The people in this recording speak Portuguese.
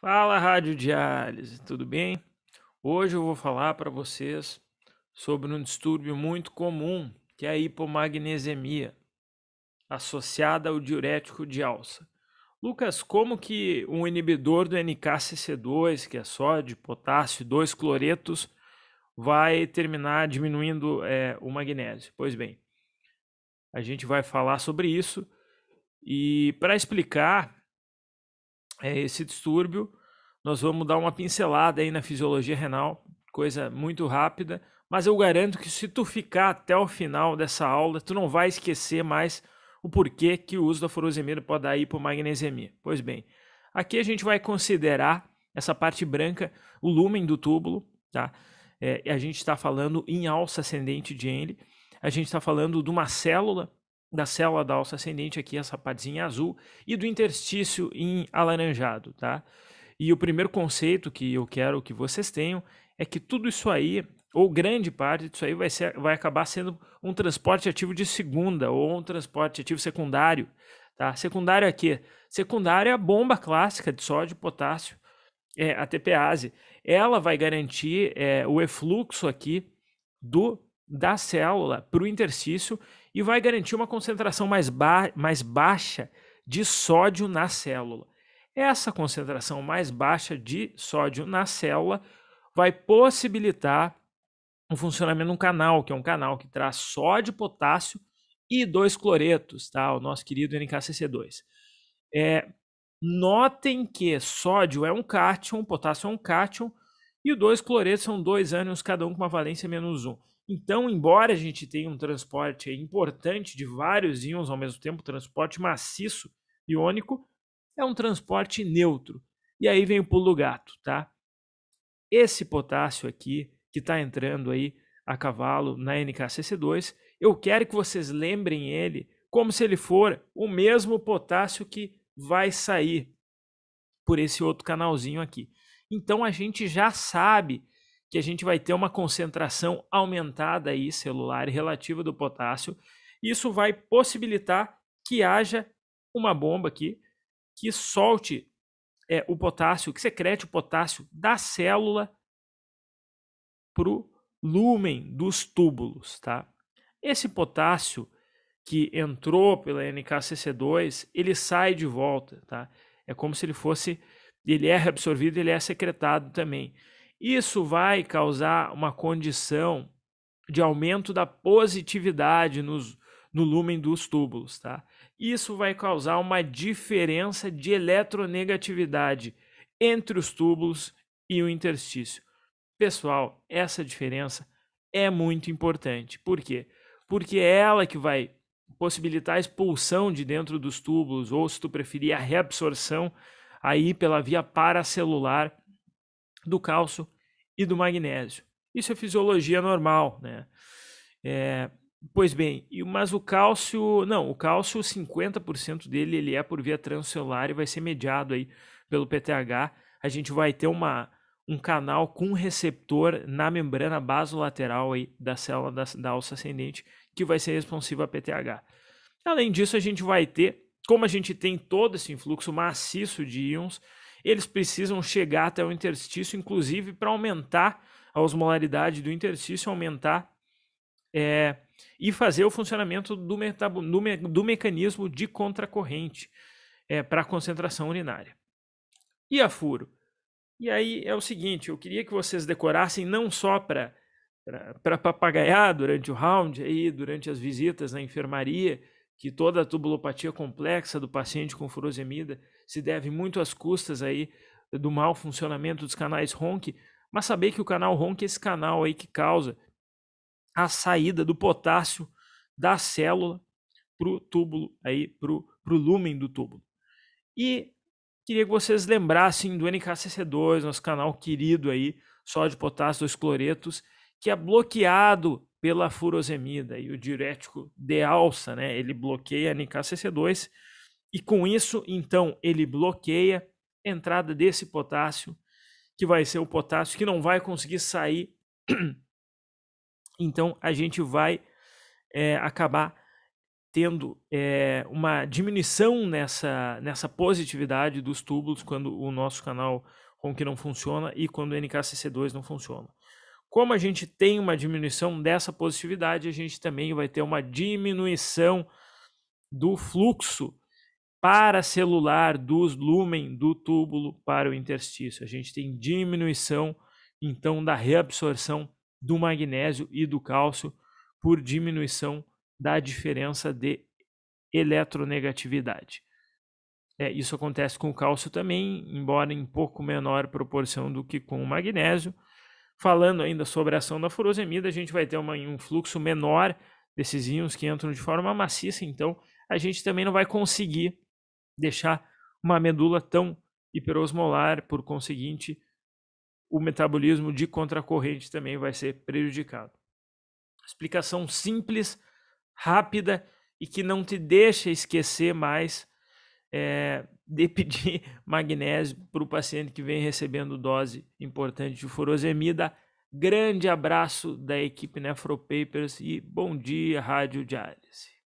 Fala Rádio Diálise, tudo bem? Hoje eu vou falar para vocês sobre um distúrbio muito comum que é a hipomagnesemia, associada ao diurético de alça. Lucas, como que um inibidor do NKCC2, que é sódio, potássio, dois cloretos, vai terminar diminuindo é, o magnésio? Pois bem, a gente vai falar sobre isso e para explicar é, esse distúrbio. Nós vamos dar uma pincelada aí na fisiologia renal, coisa muito rápida, mas eu garanto que se tu ficar até o final dessa aula, tu não vai esquecer mais o porquê que o uso da furosemida pode dar hipomagnesemia. Pois bem, aqui a gente vai considerar essa parte branca, o lumen do túbulo, tá? É, a gente está falando em alça ascendente de Henle, a gente está falando de uma célula da célula da alça ascendente aqui, essa partezinha azul, e do interstício em alaranjado, tá? E o primeiro conceito que eu quero que vocês tenham é que tudo isso aí, ou grande parte disso aí, vai, ser, vai acabar sendo um transporte ativo de segunda ou um transporte ativo secundário. Tá? Secundário é quê? Secundário é a bomba clássica de sódio, potássio, é, a TPase. Ela vai garantir é, o efluxo aqui do da célula para o interstício e vai garantir uma concentração mais, ba mais baixa de sódio na célula. Essa concentração mais baixa de sódio na célula vai possibilitar o funcionamento de um canal, que é um canal que traz sódio, potássio e dois cloretos, tá? o nosso querido NKCC2. É, notem que sódio é um cátion, potássio é um cátion, e os dois cloretos são dois ânions, cada um com uma valência menos um. Então, embora a gente tenha um transporte importante de vários íons ao mesmo tempo, transporte maciço iônico, é um transporte neutro. E aí vem o pulo gato, tá? Esse potássio aqui, que está entrando aí a cavalo na NKCC2, eu quero que vocês lembrem ele como se ele for o mesmo potássio que vai sair por esse outro canalzinho aqui. Então a gente já sabe que a gente vai ter uma concentração aumentada aí celular relativa do potássio. Isso vai possibilitar que haja uma bomba aqui que solte é, o potássio, que secrete o potássio da célula para o lumen dos túbulos. Tá? Esse potássio que entrou pela NKCC2, ele sai de volta. Tá? É como se ele fosse, ele é absorvido, ele é secretado também. Isso vai causar uma condição de aumento da positividade nos, no lumen dos túbulos, tá? Isso vai causar uma diferença de eletronegatividade entre os túbulos e o interstício. Pessoal, essa diferença é muito importante. Por quê? Porque é ela que vai possibilitar a expulsão de dentro dos túbulos, ou se tu preferir, a reabsorção aí pela via paracelular do cálcio e do magnésio. Isso é fisiologia normal, né? É, pois bem, mas o cálcio, não, o cálcio 50% dele ele é por via transcelular e vai ser mediado aí pelo PTH. A gente vai ter uma um canal com receptor na membrana basolateral aí da célula da, da alça ascendente que vai ser responsivo a PTH. Além disso, a gente vai ter, como a gente tem todo esse influxo maciço de íons, eles precisam chegar até o interstício, inclusive para aumentar a osmolaridade do interstício, aumentar é, e fazer o funcionamento do, metabo, do, me, do mecanismo de contracorrente é, para a concentração urinária. E a furo? E aí é o seguinte, eu queria que vocês decorassem não só para papagaiar durante o round, aí, durante as visitas na enfermaria, que toda a tubulopatia complexa do paciente com furosemida se deve muito às custas aí do mau funcionamento dos canais RONC, mas saber que o canal RONC é esse canal aí que causa a saída do potássio da célula para o túbulo, aí, para o lumen do túbulo. E queria que vocês lembrassem do NKCC2, nosso canal querido aí, só de potássio, dois cloretos, que é bloqueado pela furosemida e o diurético de alça, né? Ele bloqueia a NKCC2 e com isso, então, ele bloqueia a entrada desse potássio, que vai ser o potássio que não vai conseguir sair. Então, a gente vai é, acabar tendo é, uma diminuição nessa, nessa positividade dos túbulos quando o nosso canal RONC não funciona e quando o NKCC2 não funciona. Como a gente tem uma diminuição dessa positividade, a gente também vai ter uma diminuição do fluxo paracelular dos lumen do túbulo para o interstício. A gente tem diminuição então da reabsorção do magnésio e do cálcio por diminuição da diferença de eletronegatividade. É, isso acontece com o cálcio também, embora em pouco menor proporção do que com o magnésio, Falando ainda sobre a ação da furosemida, a gente vai ter uma, um fluxo menor desses íons que entram de forma maciça, então a gente também não vai conseguir deixar uma medula tão hiperosmolar, por conseguinte, o metabolismo de contracorrente também vai ser prejudicado. Explicação simples, rápida e que não te deixa esquecer mais é, de pedir magnésio para o paciente que vem recebendo dose importante de furosemida. Grande abraço da equipe Nefropapers e bom dia, Rádio Diálise.